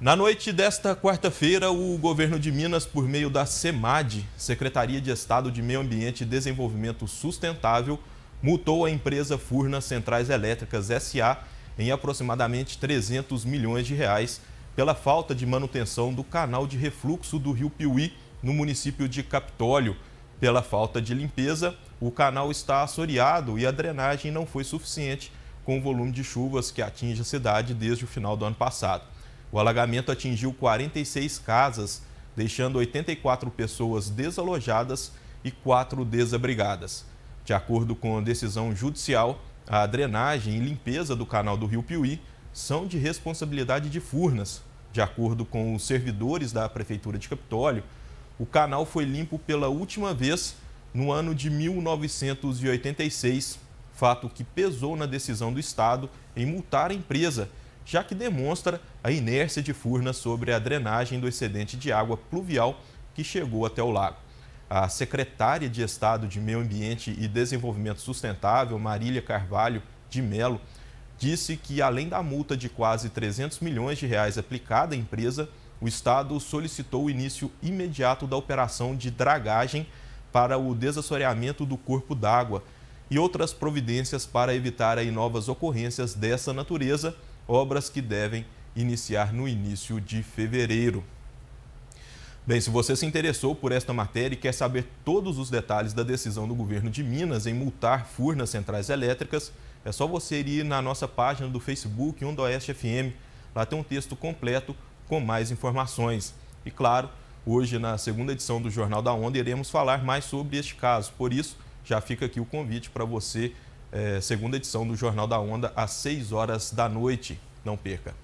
Na noite desta quarta-feira, o governo de Minas, por meio da SEMAD, Secretaria de Estado de Meio Ambiente e Desenvolvimento Sustentável, multou a empresa Furnas Centrais Elétricas SA em aproximadamente 300 milhões de reais pela falta de manutenção do canal de refluxo do Rio Piuí no município de Capitólio. Pela falta de limpeza, o canal está assoreado e a drenagem não foi suficiente com o volume de chuvas que atinge a cidade desde o final do ano passado. O alagamento atingiu 46 casas, deixando 84 pessoas desalojadas e 4 desabrigadas. De acordo com a decisão judicial, a drenagem e limpeza do canal do Rio Piuí são de responsabilidade de Furnas. De acordo com os servidores da Prefeitura de Capitólio, o canal foi limpo pela última vez no ano de 1986, fato que pesou na decisão do Estado em multar a empresa já que demonstra a inércia de Furnas sobre a drenagem do excedente de água pluvial que chegou até o lago. A secretária de Estado de Meio Ambiente e Desenvolvimento Sustentável, Marília Carvalho de Melo, disse que além da multa de quase 300 milhões de reais aplicada à empresa, o Estado solicitou o início imediato da operação de dragagem para o desassoreamento do corpo d'água e outras providências para evitar aí novas ocorrências dessa natureza obras que devem iniciar no início de fevereiro. Bem, se você se interessou por esta matéria e quer saber todos os detalhes da decisão do governo de Minas em multar furnas centrais elétricas, é só você ir na nossa página do Facebook Onda Oeste FM. Lá tem um texto completo com mais informações. E claro, hoje na segunda edição do Jornal da Onda iremos falar mais sobre este caso. Por isso, já fica aqui o convite para você é, segunda edição do Jornal da Onda, às 6 horas da noite. Não perca.